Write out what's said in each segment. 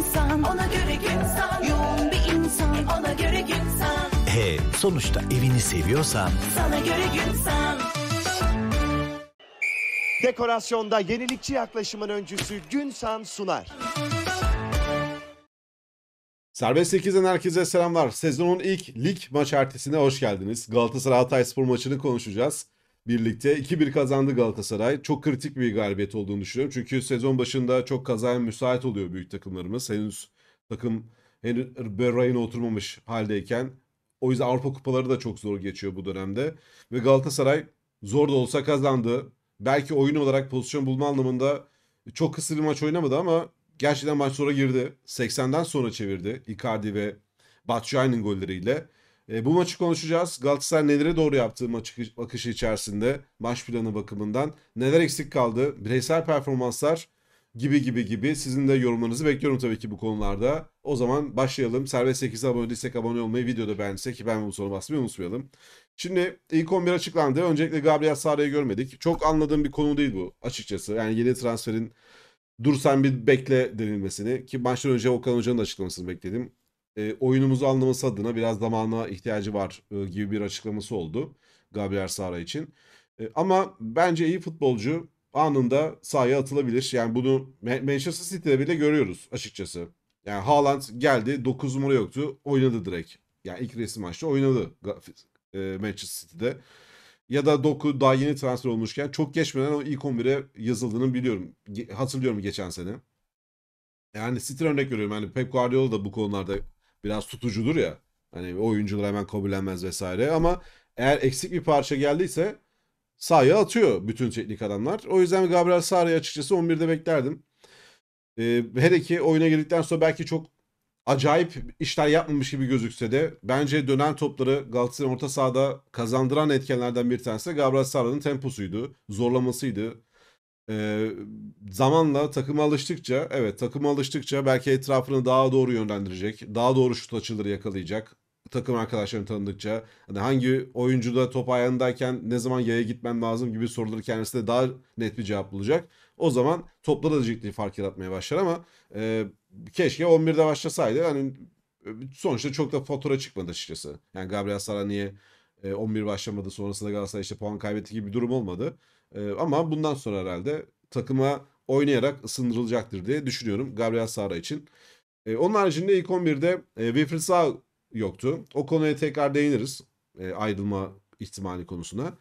insan Ona göre gün san Yoğun bir insan Ona göre gün san He sonuçta evini seviyorsan Sana göre gün san Dekorasyonda yenilikçi yaklaşımın öncüsü Gün San sunar. Serbest 8'den herkese selamlar. Sezonun ilk lig maç ertesine hoş geldiniz. Galatasaray Hatay Spor maçını konuşacağız birlikte 2-1 kazandı Galatasaray. Çok kritik bir galibiyet olduğunu düşünüyorum. Çünkü sezon başında çok kazaya müsait oluyor büyük takımlarımız. Henüz takım henüz rayına oturmamış haldeyken. O yüzden Avrupa kupaları da çok zor geçiyor bu dönemde. Ve Galatasaray zor da olsa kazandı. Belki oyun olarak pozisyon bulma anlamında çok kısa bir maç oynamadı ama gerçekten maç sonra girdi. 80'den sonra çevirdi Icardi ve Batshuayi'nin golleriyle. E, bu maçı konuşacağız. Galatasaray neleri doğru yaptığı maç akışı içerisinde maç planı bakımından neler eksik kaldı, bireysel performanslar gibi gibi gibi. Sizin de yorumlarınızı bekliyorum tabii ki bu konularda. O zaman başlayalım. Serbest 8'e abone değilsek abone olmayı, videoda beğendiysek ki ben bu sonu basmayı unutmayalım. Şimdi ilk 11 açıklandı. Öncelikle Gabriel Sara'yı görmedik. Çok anladığım bir konu değil bu açıkçası. Yani yeni transferin dur sen bir bekle denilmesini ki maçtan önce Okan Hoca'nın da açıklamasını bekledim e, oyunumuzu anlaması adına biraz zamana ihtiyacı var e, gibi bir açıklaması oldu Gabriel Sara için. E, ama bence iyi futbolcu anında sahaya atılabilir. Yani bunu Manchester City'de bile görüyoruz açıkçası. Yani Haaland geldi 9 numara yoktu oynadı direkt. Yani ilk resim maçta oynadı e, Manchester City'de. Ya da Doku daha yeni transfer olmuşken çok geçmeden o ilk 11'e yazıldığını biliyorum. Hatırlıyorum geçen sene. Yani City'den örnek veriyorum. Yani Pep Guardiola da bu konularda biraz tutucudur ya. Hani oyuncular hemen kabullenmez vesaire ama eğer eksik bir parça geldiyse sahaya atıyor bütün teknik adamlar. O yüzden Gabriel Sara'yı açıkçası 11'de beklerdim. Ee, her iki oyuna girdikten sonra belki çok acayip işler yapmamış gibi gözükse de bence dönen topları Galatasaray'ın orta sahada kazandıran etkenlerden bir tanesi Gabriel Sarı'nın temposuydu, zorlamasıydı. Ee, zamanla takıma alıştıkça evet takıma alıştıkça belki etrafını daha doğru yönlendirecek. Daha doğru şut açıları yakalayacak. Takım arkadaşlarını tanıdıkça hani hangi oyuncuda top ayağındayken ne zaman yaya gitmem lazım gibi soruları kendisine daha net bir cevap bulacak. O zaman topla da ciddi fark yaratmaya başlar ama e, keşke 11'de başlasaydı. Hani e, sonuçta çok da fatura çıkmadı açıkçası. Yani Gabriel Sara niye 11 e, başlamadı sonrasında Galatasaray işte puan kaybetti gibi bir durum olmadı. E, ama bundan sonra herhalde takıma oynayarak ısındırılacaktır diye düşünüyorum Gabriel Sara için. E, onun haricinde ilk 11'de e, Wilfried Sağ yoktu. O konuya tekrar değiniriz. E, ayrılma ihtimali konusuna.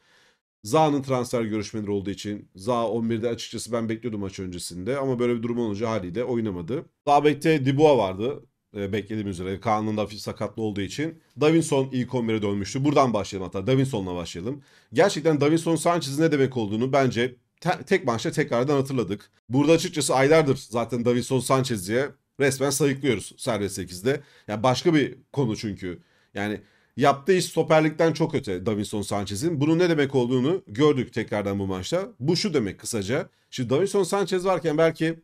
Zaha'nın transfer görüşmeleri olduğu için Zaha 11'de açıkçası ben bekliyordum maç öncesinde ama böyle bir durum olunca haliyle oynamadı. Sağ bekte Dibua vardı e, beklediğimiz üzere Kaan'ın da hafif sakatlı olduğu için Davinson ilk 11'e dönmüştü. Buradan başlayalım hatta Davinson'la başlayalım. Gerçekten Davinson Sanchez'in ne demek olduğunu bence te- tek maçta tekrardan hatırladık. Burada açıkçası aylardır zaten Davinson Sanchez diye resmen sayıklıyoruz serbest 8'de. Yani başka bir konu çünkü. Yani yaptığı iş stoperlikten çok öte Davinson Sanchez'in. Bunun ne demek olduğunu gördük tekrardan bu maçta. Bu şu demek kısaca. Şimdi Davinson Sanchez varken belki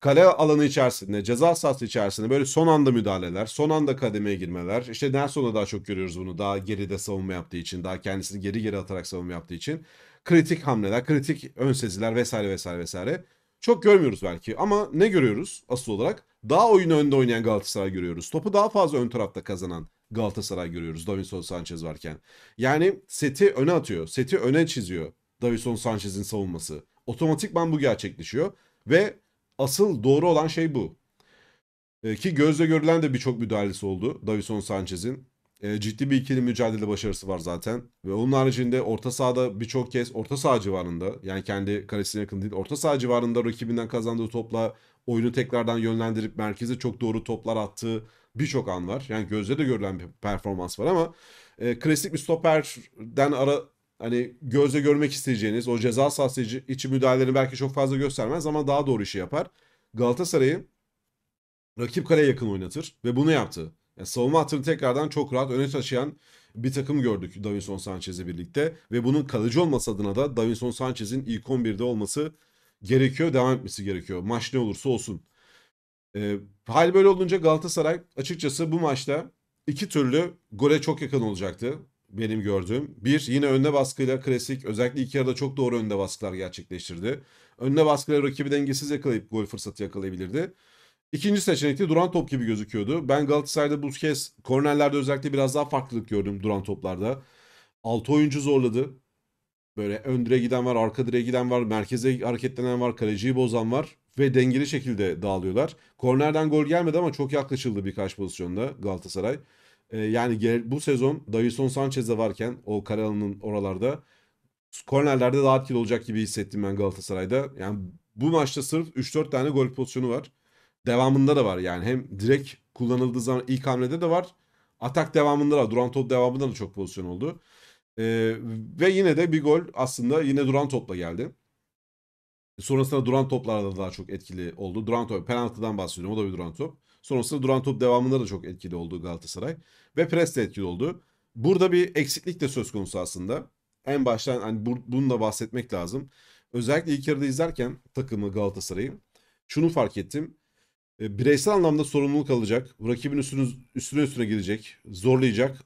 kale alanı içerisinde, ceza sahası içerisinde böyle son anda müdahaleler, son anda kademeye girmeler. İşte Nelson'da daha çok görüyoruz bunu. Daha geride savunma yaptığı için, daha kendisini geri geri atarak savunma yaptığı için. Kritik hamleler, kritik ön seziler vesaire vesaire vesaire. Çok görmüyoruz belki ama ne görüyoruz asıl olarak? Daha oyun önde oynayan Galatasaray görüyoruz. Topu daha fazla ön tarafta kazanan Galatasaray görüyoruz Davinson Sanchez varken. Yani seti öne atıyor, seti öne çiziyor Davinson Sanchez'in savunması. Otomatikman bu gerçekleşiyor ve Asıl doğru olan şey bu. E, ki gözle görülen de birçok müdahalesi oldu Davison Sanchez'in. E, ciddi bir ikili mücadele başarısı var zaten. Ve onun haricinde orta sahada birçok kez orta saha civarında yani kendi kalesine yakın değil orta saha civarında rakibinden kazandığı topla oyunu tekrardan yönlendirip merkeze çok doğru toplar attığı birçok an var. Yani gözle de görülen bir performans var ama e, klasik bir stoperden ara hani gözle görmek isteyeceğiniz o ceza sahası içi müdahalelerini belki çok fazla göstermez ama daha doğru işi yapar. Galatasaray'ı rakip kaleye yakın oynatır ve bunu yaptı. Yani e, savunma hattını tekrardan çok rahat öne taşıyan bir takım gördük Davinson Sanchez'le birlikte ve bunun kalıcı olması adına da Davinson Sanchez'in ilk 11'de olması gerekiyor, devam etmesi gerekiyor. Maç ne olursa olsun. E, hal böyle olunca Galatasaray açıkçası bu maçta iki türlü gole çok yakın olacaktı benim gördüğüm. Bir yine önde baskıyla klasik özellikle iki yarıda çok doğru önde baskılar gerçekleştirdi. Önde baskıyla rakibi dengesiz yakalayıp gol fırsatı yakalayabilirdi. İkinci seçenekte duran top gibi gözüküyordu. Ben Galatasaray'da bu kez kornerlerde özellikle biraz daha farklılık gördüm duran toplarda. 6 oyuncu zorladı. Böyle ön direğe giden var, arka direğe giden var, merkeze hareketlenen var, kaleciyi bozan var ve dengeli şekilde dağılıyorlar. Kornerden gol gelmedi ama çok yaklaşıldı birkaç pozisyonda Galatasaray. Ee, yani gel, bu sezon Davison Sanchez'e varken o Karalan'ın oralarda kornerlerde daha etkili olacak gibi hissettim ben Galatasaray'da. Yani bu maçta sırf 3-4 tane gol pozisyonu var. Devamında da var yani hem direkt kullanıldığı zaman ilk hamlede de var. Atak devamında da duran top devamında da çok pozisyon oldu. Ee, ve yine de bir gol aslında yine duran topla geldi. Sonrasında duran toplarda da daha çok etkili oldu. Duran top penaltıdan bahsediyorum o da bir duran top. Sonrasında duran top devamında da çok etkili oldu Galatasaray. Ve pres de etkili oldu. Burada bir eksiklik de söz konusu aslında. En baştan hani bu, bunu da bahsetmek lazım. Özellikle ilk yarıda izlerken takımı Galatasaray'ı şunu fark ettim. E, bireysel anlamda sorumluluk alacak. Rakibin üstünü, üstüne üstüne gidecek. Zorlayacak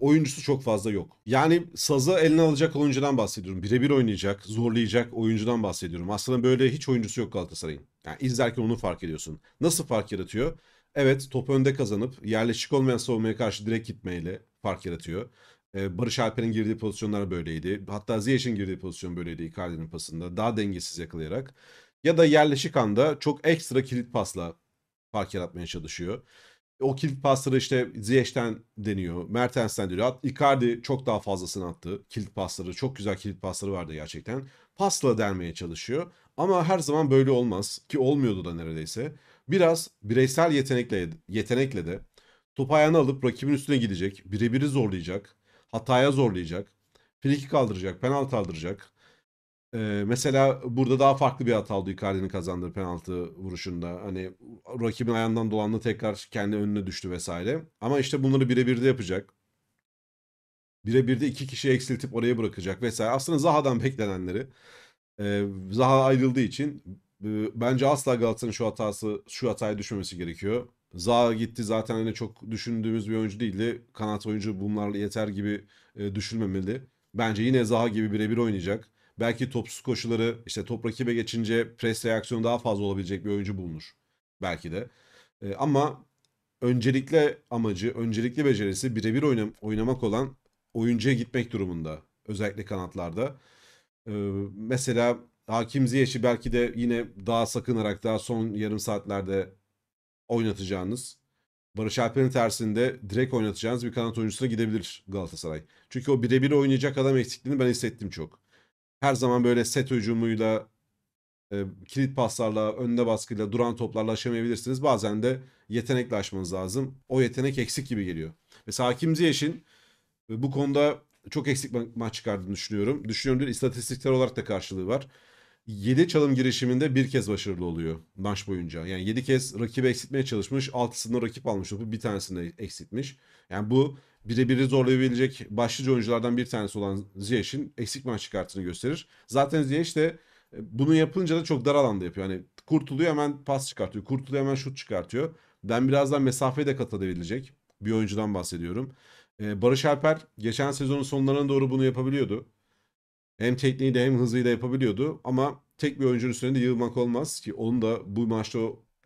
oyuncusu çok fazla yok. Yani sazı eline alacak oyuncudan bahsediyorum. Birebir oynayacak, zorlayacak oyuncudan bahsediyorum. Aslında böyle hiç oyuncusu yok Galatasaray'ın. Yani izlerken onu fark ediyorsun. Nasıl fark yaratıyor? Evet top önde kazanıp yerleşik olmayan savunmaya karşı direkt gitmeyle fark yaratıyor. Ee, Barış Alper'in girdiği pozisyonlar böyleydi. Hatta Ziyech'in girdiği pozisyon böyleydi Icardi'nin pasında. Daha dengesiz yakalayarak. Ya da yerleşik anda çok ekstra kilit pasla fark yaratmaya çalışıyor. O kilit pasları işte Ziyech'ten deniyor. Mertens'ten deniyor. Icardi çok daha fazlasını attı. Kilit pasları. Çok güzel kilit pasları vardı gerçekten. Pasla dermeye çalışıyor. Ama her zaman böyle olmaz. Ki olmuyordu da neredeyse. Biraz bireysel yetenekle, yetenekle de top ayağını alıp rakibin üstüne gidecek. Birebiri zorlayacak. Hataya zorlayacak. Friki kaldıracak. Penaltı kaldıracak. Ee, mesela burada daha farklı bir hata oldu Icardi'nin kazandığı penaltı vuruşunda. Hani rakibin ayağından dolandı tekrar kendi önüne düştü vesaire. Ama işte bunları birebir de yapacak. Birebir de iki kişi eksiltip oraya bırakacak vesaire. Aslında Zaha'dan beklenenleri. Ee, Zaha ayrıldığı için e, bence asla Galatasaray'ın şu hatası şu hataya düşmemesi gerekiyor. Zaha gitti zaten hani çok düşündüğümüz bir oyuncu değildi. Kanat oyuncu bunlarla yeter gibi e, düşünmemeli. Bence yine Zaha gibi birebir oynayacak belki topsuz koşuları işte top rakibe geçince pres reaksiyonu daha fazla olabilecek bir oyuncu bulunur. Belki de. E, ama öncelikle amacı, öncelikli becerisi birebir oynam oynamak olan oyuncuya gitmek durumunda. Özellikle kanatlarda. E, mesela Hakim Ziyeş'i belki de yine daha sakınarak daha son yarım saatlerde oynatacağınız Barış Alper'in tersinde direkt oynatacağınız bir kanat oyuncusuna gidebilir Galatasaray. Çünkü o birebir oynayacak adam eksikliğini ben hissettim çok her zaman böyle set hücumuyla e, kilit paslarla, önde baskıyla, duran toplarla aşamayabilirsiniz. Bazen de yetenekle aşmanız lazım. O yetenek eksik gibi geliyor. Mesela Hakim Ziyeş'in e, bu konuda çok eksik ma- maç çıkardığını düşünüyorum. Düşünüyorum değil, istatistikler olarak da karşılığı var. 7 çalım girişiminde bir kez başarılı oluyor maç boyunca. Yani 7 kez rakibi eksiltmeye çalışmış. 6'sını rakip almış topu bir tanesini eksiltmiş. Yani bu Birebir zorlayabilecek başlıca oyunculardan bir tanesi olan Ziyech'in eksik maç çıkarttığını gösterir. Zaten Ziyech de e, bunu yapınca da çok dar alanda yapıyor. Hani kurtuluyor hemen pas çıkartıyor. Kurtuluyor hemen şut çıkartıyor. Ben birazdan mesafeyi de katabilecek bir oyuncudan bahsediyorum. Ee, Barış Alper geçen sezonun sonlarına doğru bunu yapabiliyordu. Hem tekniği de hem hızıyla yapabiliyordu. Ama tek bir oyuncunun üstüne de yığılmak olmaz ki onun da bu maçta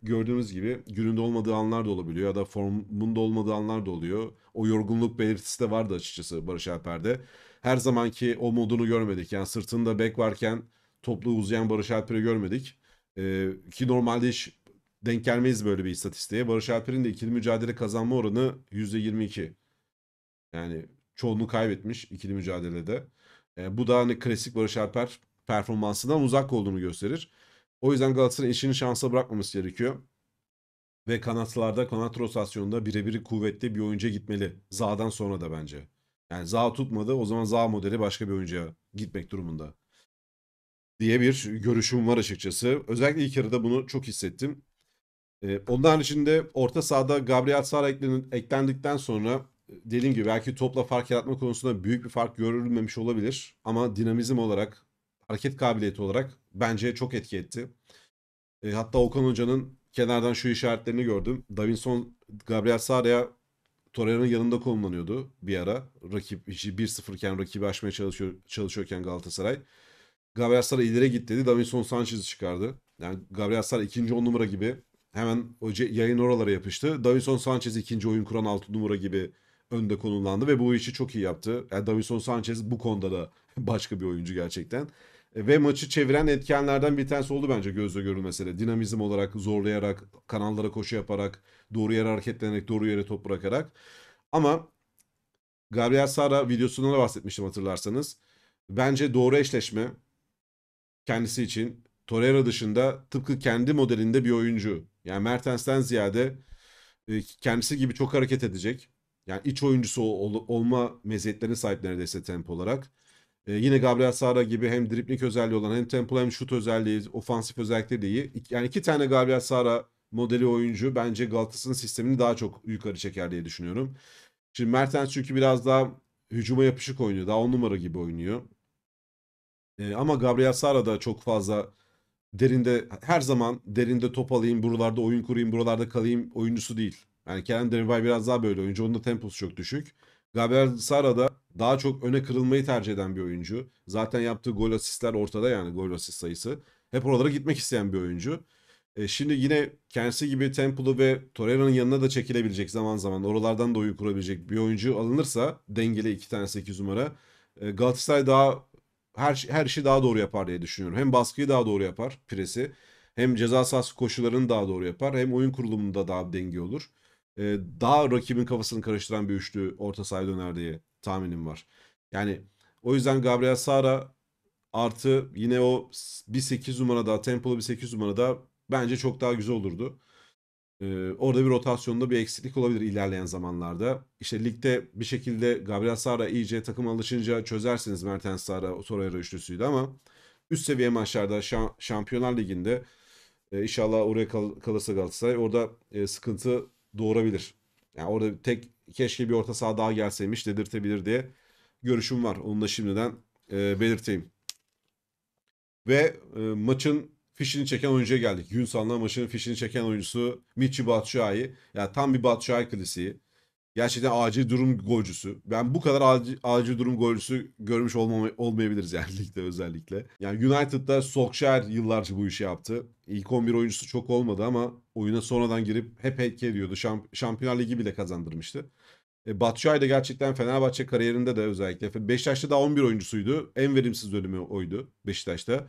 gördüğünüz gibi gününde olmadığı anlar da olabiliyor ya da formunda olmadığı anlar da oluyor. O yorgunluk belirtisi de vardı açıkçası Barış Alper'de. Her zamanki o modunu görmedik. Yani sırtında bek varken toplu uzayan Barış Alper'i görmedik. Ee, ki normalde hiç denk gelmeyiz böyle bir istatistiğe. Barış Alper'in de ikili mücadele kazanma oranı %22. Yani çoğunu kaybetmiş ikili mücadelede. Ee, bu da hani klasik Barış Alper performansından uzak olduğunu gösterir. O yüzden Galatasaray'ın işini şansa bırakmaması gerekiyor. Ve kanatlarda, kanat rotasyonunda birebir kuvvetli bir oyuncuya gitmeli. Za'dan sonra da bence. Yani Za tutmadı o zaman Za modeli başka bir oyuncuya gitmek durumunda. Diye bir görüşüm var açıkçası. Özellikle ilk yarıda bunu çok hissettim. Ee, onların içinde orta sahada Gabriel Sara eklendikten sonra dediğim gibi belki topla fark yaratma konusunda büyük bir fark görülmemiş olabilir. Ama dinamizm olarak hareket kabiliyeti olarak bence çok etki etti. E, hatta Okan Hoca'nın kenardan şu işaretlerini gördüm. Davinson Gabriel Sara'ya Torreira'nın yanında konumlanıyordu bir ara. Rakip 1-0 iken rakibi aşmaya çalışıyor, çalışıyorken Galatasaray. Gabriel Sara ileri git dedi. Davinson Sanchez'i çıkardı. Yani Gabriel Sara ikinci on numara gibi hemen o yayın oralara yapıştı. Davinson Sanchez ikinci oyun kuran altı numara gibi önde konumlandı ve bu işi çok iyi yaptı. Yani Davinson Sanchez bu konuda da başka bir oyuncu gerçekten. E, ve maçı çeviren etkenlerden bir tanesi oldu bence gözle görülmese de. Dinamizm olarak, zorlayarak, kanallara koşu yaparak, doğru yere hareketlenerek, doğru yere top bırakarak. Ama Gabriel Sara videosunda da bahsetmiştim hatırlarsanız. Bence doğru eşleşme kendisi için Torreira dışında tıpkı kendi modelinde bir oyuncu. Yani Mertens'ten ziyade e, kendisi gibi çok hareket edecek. Yani iç oyuncusu olma meziyetlerine sahip neredeyse tempo olarak. E, yine Gabriel Sara gibi hem dripling özelliği olan hem tempo hem şut özelliği, ofansif özellikleri de iyi. yani iki tane Gabriel Sara modeli oyuncu bence Galatasaray'ın sistemini daha çok yukarı çeker diye düşünüyorum. Şimdi Mertens çünkü biraz daha hücuma yapışık oynuyor. Daha on numara gibi oynuyor. E, ama Gabriel Sara da çok fazla derinde her zaman derinde top alayım, buralarda oyun kurayım, buralarda kalayım oyuncusu değil. Yani Kerem Demirbay biraz daha böyle oyuncu. Onun da temposu çok düşük. Gabriel Sara da daha çok öne kırılmayı tercih eden bir oyuncu. Zaten yaptığı gol asistler ortada yani gol asist sayısı. Hep oralara gitmek isteyen bir oyuncu. E, şimdi yine kendisi gibi Temple'ı ve Torreira'nın yanına da çekilebilecek zaman zaman oralardan da oyun kurabilecek bir oyuncu alınırsa dengeli iki tane 8 numara e, Galatasaray daha her, her işi daha doğru yapar diye düşünüyorum. Hem baskıyı daha doğru yapar presi hem ceza sahası koşularını daha doğru yapar hem oyun kurulumunda daha denge olur e, daha rakibin kafasını karıştıran bir üçlü orta sahaya döner diye tahminim var. Yani o yüzden Gabriel Sara artı yine o bir 8 daha tempolu bir 8 numarada bence çok daha güzel olurdu. Ee, orada bir rotasyonda bir eksiklik olabilir ilerleyen zamanlarda. İşte ligde bir şekilde Gabriel Sara iyice takım alışınca çözersiniz Mertens Sara o Torreira üçlüsüydü ama üst seviye maçlarda şa Şampiyonlar Ligi'nde e, inşallah oraya kal kalırsa Galatasaray orada e, sıkıntı doğurabilir. Yani orada tek keşke bir orta saha daha gelseymiş dedirtebilir diye görüşüm var. Onu da şimdiden e, belirteyim. Ve e, maçın fişini çeken oyuncuya geldik. Yunsan'la maçın fişini çeken oyuncusu Michi Batshuayi. Yani tam bir Batshuayi klasiği. Gerçekten acil durum golcüsü. Ben bu kadar acil, acil durum golcüsü görmüş olmam olmayabiliriz yani ligde özellikle. Yani United'da Solskjaer yıllarca bu işi yaptı. İlk 11 oyuncusu çok olmadı ama oyuna sonradan girip hep heyke ediyordu. Şamp Şampiyonlar Ligi bile kazandırmıştı. E, Batshuayi de gerçekten Fenerbahçe kariyerinde de özellikle. Beşiktaş'ta daha 11 oyuncusuydu. En verimsiz dönemi oydu Beşiktaş'ta.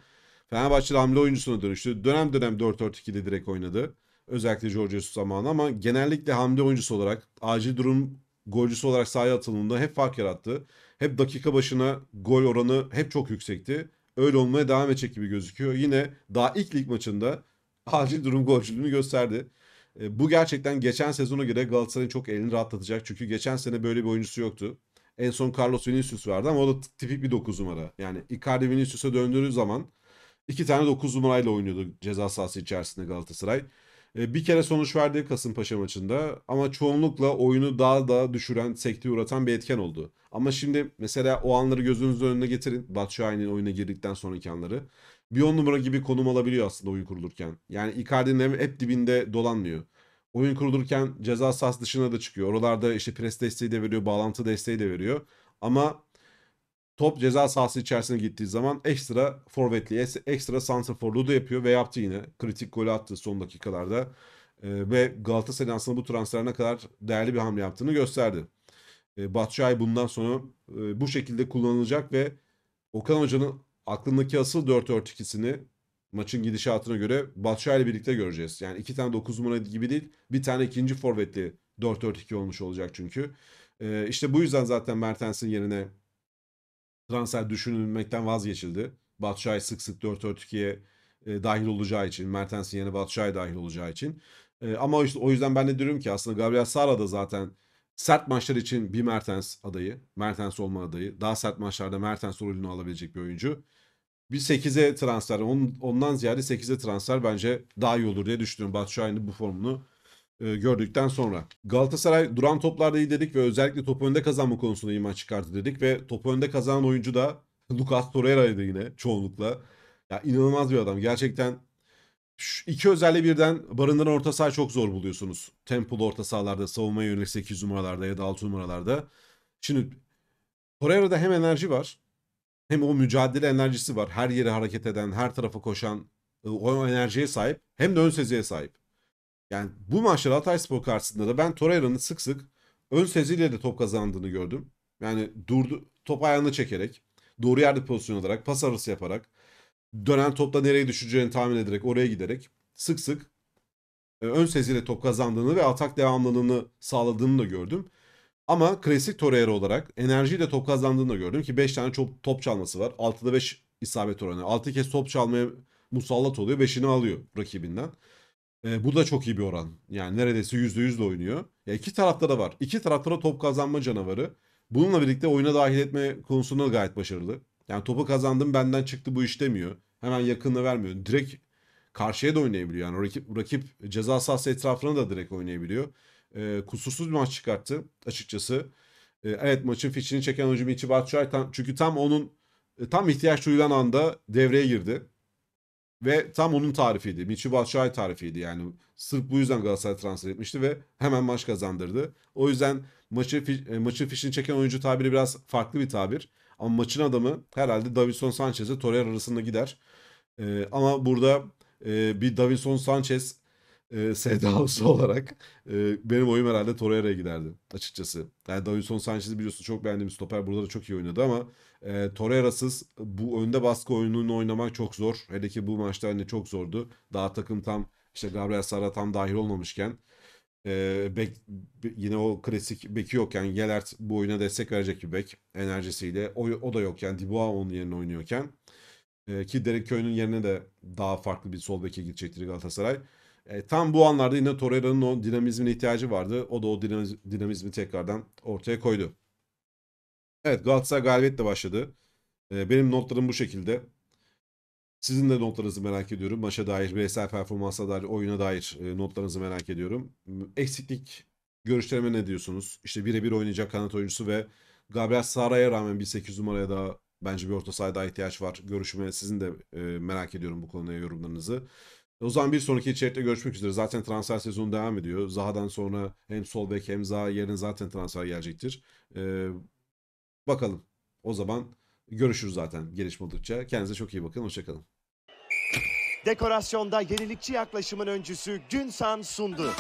Fenerbahçe'de hamle oyuncusuna dönüştü. Dönem dönem 4-4-2'de direkt oynadı. Özellikle Jorge Jesus zamanı ama genellikle hamle oyuncusu olarak acil durum golcüsü olarak sahaya atıldığında hep fark yarattı. Hep dakika başına gol oranı hep çok yüksekti. Öyle olmaya devam edecek gibi gözüküyor. Yine daha ilk lig maçında acil durum golcülüğünü gösterdi. E, bu gerçekten geçen sezona göre Galatasaray'ın çok elini rahatlatacak. Çünkü geçen sene böyle bir oyuncusu yoktu. En son Carlos Vinicius vardı ama o da tipik bir 9 numara. Yani Icardi Vinicius'a döndüğü zaman iki tane 9 numarayla oynuyordu ceza sahası içerisinde Galatasaray. E, bir kere sonuç verdi Kasımpaşa maçında ama çoğunlukla oyunu daha da düşüren, sekteye uğratan bir etken oldu. Ama şimdi mesela o anları gözünüzün önüne getirin. Batshuayi'nin oyuna girdikten sonraki anları. Bir on numara gibi konum alabiliyor aslında oyun kurulurken. Yani Icardi'nin hep dibinde dolanmıyor oyun kurulurken ceza sahası dışına da çıkıyor. Oralarda işte pres desteği de veriyor, bağlantı desteği de veriyor. Ama Top ceza sahası içerisine gittiği zaman ekstra forvetliye, ekstra santraforluğu da yapıyor ve yaptı yine. Kritik gol attı son dakikalarda. E, ve Galatasaray aslında bu transferine kadar değerli bir hamle yaptığını gösterdi. E, Batshuayi bundan sonra e, bu şekilde kullanılacak ve Okan Hoca'nın aklındaki asıl 4-4-2'sini maçın gidişatına göre Batshuayi ile birlikte göreceğiz. Yani iki tane 9 numara gibi değil bir tane ikinci forvetli 4-4-2 olmuş olacak çünkü. E, işte bu yüzden zaten Mertens'in yerine transfer düşünülmekten vazgeçildi. Batşay sık sık 4-4-2'ye e, dahil olacağı için. Mertens'in yerine Batşay dahil olacağı için. E, ama işte, o yüzden ben de diyorum ki aslında Gabriel Sara da zaten sert maçlar için bir Mertens adayı. Mertens olma adayı. Daha sert maçlarda Mertens rolünü alabilecek bir oyuncu. Bir 8'e transfer, on, ondan ziyade 8'e transfer bence daha iyi olur diye düşünüyorum. Batşay'ın bu formunu e, gördükten sonra. Galatasaray duran toplarda iyi dedik ve özellikle topu önde kazanma konusunda iyi maç çıkardı dedik ve topu önde kazanan oyuncu da Lucas Torreira'ydı yine çoğunlukla. Ya inanılmaz bir adam. Gerçekten şu iki özelliği birden barındıran orta saha çok zor buluyorsunuz. Tempolu orta sahalarda, savunmaya yönelik 8 numaralarda ya da 6 numaralarda. Şimdi Torreira'da hem enerji var hem o mücadele enerjisi var. Her yere hareket eden, her tarafa koşan e, o enerjiye sahip hem de ön seziye sahip. Yani bu maçta Hatayspor karşısında da ben Torreira'nın sık sık ön seziyle de top kazandığını gördüm. Yani durdu top ayağını çekerek, doğru yerde pozisyon alarak, pas arası yaparak, dönen topla nereye düşeceğini tahmin ederek, oraya giderek sık sık e, ön seziyle top kazandığını ve atak devamlılığını sağladığını da gördüm. Ama klasik Torreira olarak enerjiyle top kazandığını da gördüm ki 5 tane top top çalması var. 6'da 5 isabet oranı. 6 kez top çalmaya musallat oluyor. 5'ini alıyor rakibinden. E, bu da çok iyi bir oran. Yani neredeyse %100 ile oynuyor. Ya iki tarafta da var. İki tarafta da top kazanma canavarı. Bununla birlikte oyuna dahil etme konusunda gayet başarılı. Yani topu kazandım benden çıktı bu iş demiyor. Hemen yakınına vermiyor. Direkt karşıya da oynayabiliyor. Yani rakip, rakip ceza sahası etrafına da direkt oynayabiliyor. E, kusursuz bir maç çıkarttı açıkçası. E, evet maçın fişini çeken oyuncu Michi Batshuayi tam, çünkü tam onun e, tam ihtiyaç duyulan anda devreye girdi. Ve tam onun tarifiydi. Michi Batshuayi tarifiydi yani. Sırf bu yüzden Galatasaray transfer etmişti ve hemen maç kazandırdı. O yüzden maçı e, maçı fişini çeken oyuncu tabiri biraz farklı bir tabir. Ama maçın adamı herhalde Davinson Sanchez'e Torreira arasında gider. Ee, ama burada e, bir Davinson Sanchez e, sevdalısı olarak e, benim oyum herhalde Torreira'ya giderdi açıkçası. Yani Davinson Sanchez'i biliyorsun çok beğendiğim stoper. Burada da çok iyi oynadı ama e, Torreira'sız bu önde baskı oyununu oynamak çok zor. Hele ki bu maçta hani çok zordu. Daha takım tam işte Gabriel Sara tam dahil olmamışken e, bek, yine o klasik beki yokken Gelert bu oyuna destek verecek bir bek enerjisiyle. O, o da yokken Dibua onun yerine oynuyorken e, ki Derek Köy'ün yerine de daha farklı bir sol beke gidecektir Galatasaray. E, tam bu anlarda yine Torreira'nın o dinamizmine ihtiyacı vardı. O da o dinamizmi tekrardan ortaya koydu. Evet Galatasaray galibiyetle başladı. Ee, benim notlarım bu şekilde. Sizin de notlarınızı merak ediyorum. Maça dair, bireysel performansa dair, oyuna dair e, notlarınızı merak ediyorum. Eksiklik görüşlerime ne diyorsunuz? İşte birebir oynayacak kanat oyuncusu ve Gabriel Sara'ya rağmen bir 8 numaraya daha bence bir orta sahaya daha ihtiyaç var. Görüşüme sizin de e, merak ediyorum bu konuya yorumlarınızı. O zaman bir sonraki içerikte görüşmek üzere. Zaten transfer sezonu devam ediyor. Zaha'dan sonra hem sol bek hem Zaha yerine zaten transfer gelecektir. E, Bakalım. O zaman görüşürüz zaten gelişme oldukça. Kendinize çok iyi bakın. Hoşçakalın. Dekorasyonda yenilikçi yaklaşımın öncüsü Günsan sundu.